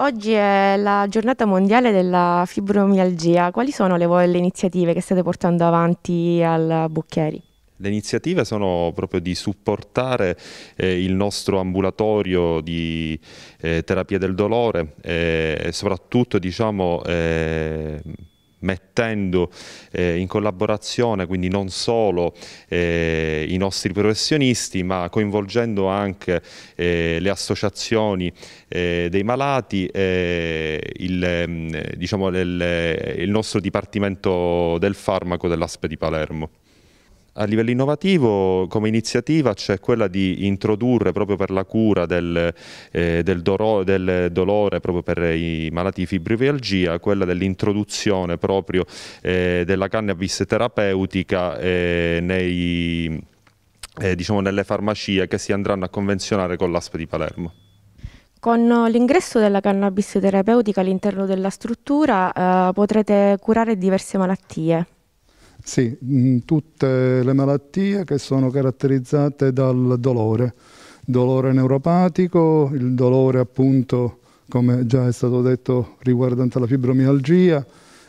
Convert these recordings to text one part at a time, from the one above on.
Oggi è la giornata mondiale della fibromialgia. Quali sono le, le iniziative che state portando avanti al Bucchieri? Le iniziative sono proprio di supportare eh, il nostro ambulatorio di eh, terapia del dolore eh, e eh, soprattutto diciamo, eh, mettendo eh, in collaborazione quindi non solo eh, i nostri professionisti ma coinvolgendo anche eh, le associazioni eh, dei malati eh, il, mm, diciamo, del, il nostro Dipartimento del Farmaco dell'ASPE di Palermo. A livello innovativo come iniziativa c'è quella di introdurre proprio per la cura del, eh, del, doro, del dolore proprio per i malati di fibromialgia, quella dell'introduzione proprio eh, della cannabis terapeutica eh, nei, eh, diciamo nelle farmacie che si andranno a convenzionare con l'ASP di Palermo. Con eh, l'ingresso della cannabis terapeutica all'interno della struttura eh, potrete curare diverse malattie. Sì, mm, tutte le malattie che sono caratterizzate dal dolore, dolore neuropatico, il dolore appunto come già è stato detto riguardante la fibromialgia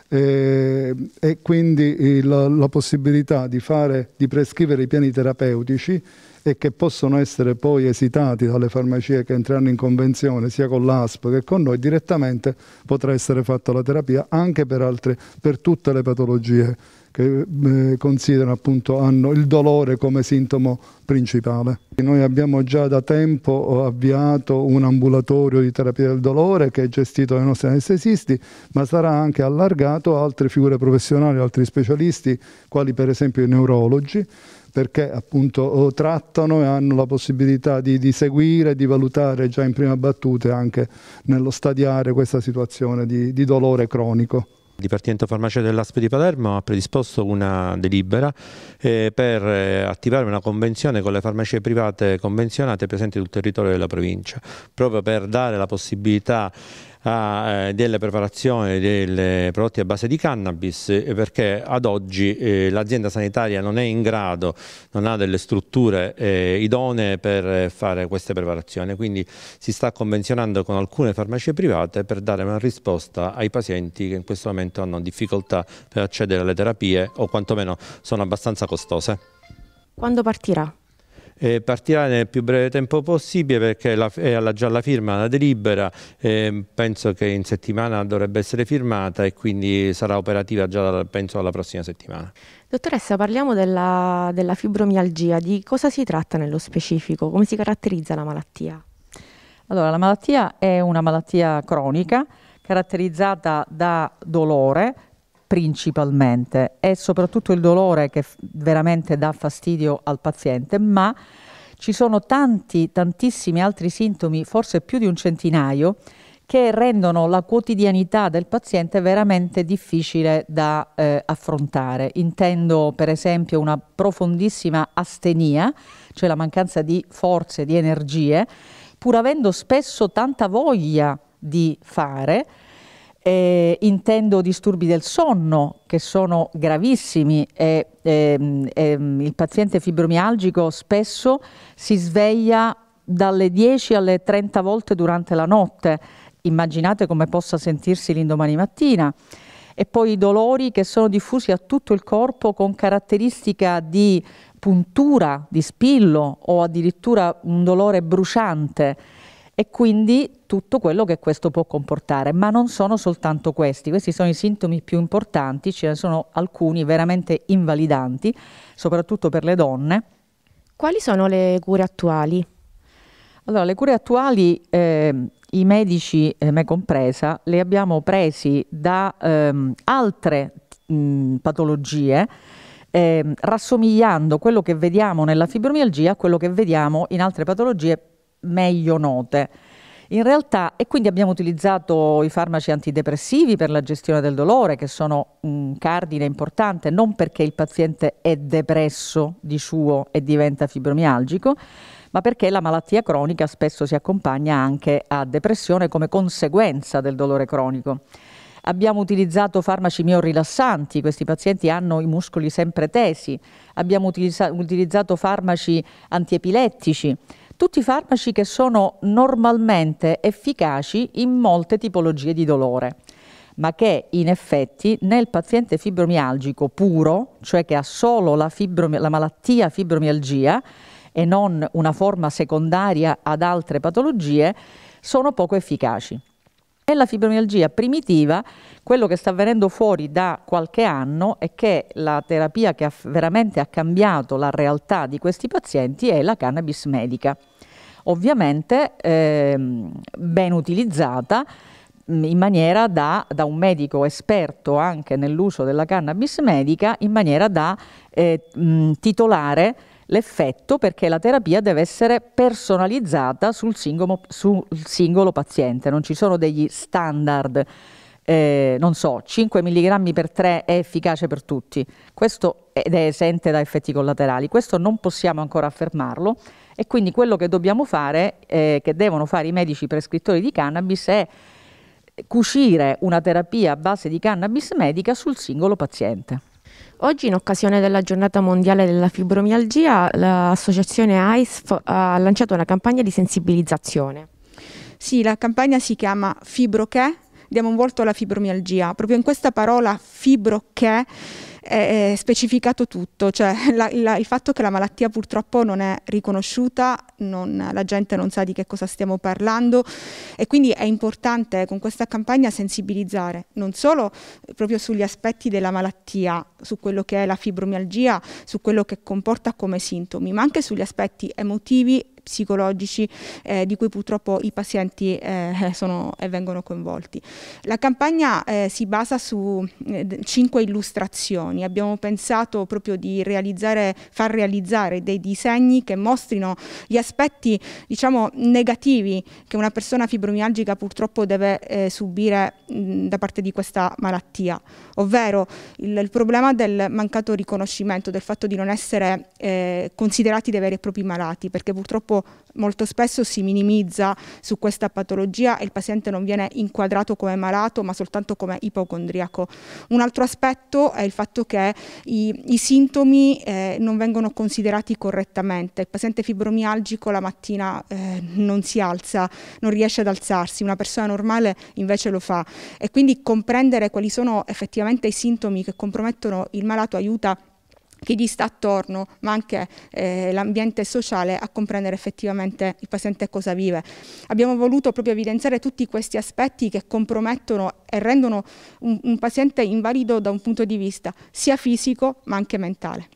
e, e quindi la, la possibilità di, fare, di prescrivere i piani terapeutici e che possono essere poi esitati dalle farmacie che entrano in convenzione sia con l'ASP che con noi, direttamente potrà essere fatta la terapia anche per, altre, per tutte le patologie che eh, considerano appunto hanno il dolore come sintomo principale. Noi abbiamo già da tempo eh, avviato un ambulatorio di terapia del dolore che è gestito dai nostri anestesisti, ma sarà anche allargato a altre figure professionali, altri specialisti, quali per esempio i neurologi perché appunto trattano e hanno la possibilità di, di seguire, di valutare già in prima battuta anche nello stadiare questa situazione di, di dolore cronico. Il Dipartimento Farmacia dell'ASP di Palermo ha predisposto una delibera eh, per eh, attivare una convenzione con le farmacie private convenzionate presenti sul territorio della provincia, proprio per dare la possibilità a, eh, della dei prodotti a base di cannabis eh, perché ad oggi eh, l'azienda sanitaria non è in grado, non ha delle strutture eh, idonee per eh, fare queste preparazioni, quindi si sta convenzionando con alcune farmacie private per dare una risposta ai pazienti che in questo momento hanno difficoltà per accedere alle terapie o quantomeno sono abbastanza costose. Quando partirà? eh, partirà nel più breve tempo possibile perché la, è alla, già la firma la delibera, eh, penso che in settimana dovrebbe essere firmata e quindi sarà operativa già penso alla prossima settimana. Dottoressa, parliamo della, della fibromialgia, di cosa si tratta nello specifico, come si caratterizza la malattia? Allora, la malattia è una malattia cronica caratterizzata da dolore, principalmente è soprattutto il dolore che veramente dà fastidio al paziente, ma ci sono tanti, tantissimi altri sintomi, forse più di un centinaio, che rendono la quotidianità del paziente veramente difficile da eh, affrontare. Intendo per esempio una profondissima astenia, cioè la mancanza di forze, di energie, pur avendo spesso tanta voglia di fare, eh, intendo disturbi del sonno che sono gravissimi e ehm, ehm, il paziente fibromialgico spesso si sveglia dalle 10 alle 30 volte durante la notte, immaginate come possa sentirsi l'indomani mattina e poi i dolori che sono diffusi a tutto il corpo con caratteristica di puntura, di spillo o addirittura un dolore bruciante e quindi tutto quello che questo può comportare, ma non sono soltanto questi, questi sono i sintomi più importanti, ce ne sono alcuni veramente invalidanti, soprattutto per le donne. Quali sono le cure attuali? Allora, le cure attuali, eh, i medici, eh, me compresa, le abbiamo presi da ehm, altre mh, patologie, eh, rassomigliando quello che vediamo nella fibromialgia a quello che vediamo in altre patologie meglio note. In realtà, e quindi abbiamo utilizzato i farmaci antidepressivi per la gestione del dolore, che sono un cardine importante, non perché il paziente è depresso di suo e diventa fibromialgico, ma perché la malattia cronica spesso si accompagna anche a depressione come conseguenza del dolore cronico. Abbiamo utilizzato farmaci miorilassanti, questi pazienti hanno i muscoli sempre tesi. Abbiamo utilizzato farmaci antiepilettici tutti farmaci che sono normalmente efficaci in molte tipologie di dolore, ma che in effetti nel paziente fibromialgico puro, cioè che ha solo la, la malattia fibromialgia e non una forma secondaria ad altre patologie, sono poco efficaci. Nella fibromialgia primitiva quello che sta venendo fuori da qualche anno è che la terapia che ha veramente ha cambiato la realtà di questi pazienti è la cannabis medica ovviamente ehm, ben utilizzata mm, in maniera da, da, un medico esperto anche nell'uso della cannabis medica, in maniera da eh, mh, mm, titolare l'effetto perché la terapia deve essere personalizzata sul singolo, sul singolo paziente, non ci sono degli standard eh, non so, 5 mg per 3 è efficace per tutti, questo ed è esente da effetti collaterali, questo non possiamo ancora affermarlo e quindi quello che dobbiamo fare, eh, che devono fare i medici prescrittori di cannabis è cucire una terapia a base di cannabis medica sul singolo paziente. Oggi in occasione della giornata mondiale della fibromialgia l'associazione AISF ha lanciato una campagna di sensibilizzazione. Sì, la campagna si chiama Fibroche diamo un volto alla fibromialgia. Proprio in questa parola fibro che è specificato tutto, cioè la, la, il fatto che la malattia purtroppo non è riconosciuta, non, la gente non sa di che cosa stiamo parlando e quindi è importante eh, con questa campagna sensibilizzare non solo eh, proprio sugli aspetti della malattia, su quello che è la fibromialgia, su quello che comporta come sintomi, ma anche sugli aspetti emotivi psicologici eh, di cui purtroppo i pazienti eh, sono e vengono coinvolti. La campagna eh, si basa su eh, cinque illustrazioni. Abbiamo pensato proprio di realizzare, far realizzare dei disegni che mostrino gli aspetti diciamo, negativi che una persona fibromialgica purtroppo deve eh, subire mh, mm, da parte di questa malattia, ovvero il, il, problema del mancato riconoscimento, del fatto di non essere eh, considerati dei veri e propri malati, perché purtroppo molto spesso si minimizza su questa patologia e il paziente non viene inquadrato come malato ma soltanto come ipocondriaco. Un altro aspetto è il fatto che i, i sintomi eh, non vengono considerati correttamente. Il paziente fibromialgico la mattina eh, non si alza, non riesce ad alzarsi, una persona normale invece lo fa e quindi comprendere quali sono effettivamente i sintomi che compromettono il malato aiuta chi gli sta attorno, ma anche eh, l'ambiente sociale a comprendere effettivamente il paziente cosa vive. Abbiamo voluto proprio evidenziare tutti questi aspetti che compromettono e rendono un, un paziente invalido da un punto di vista sia fisico ma anche mentale.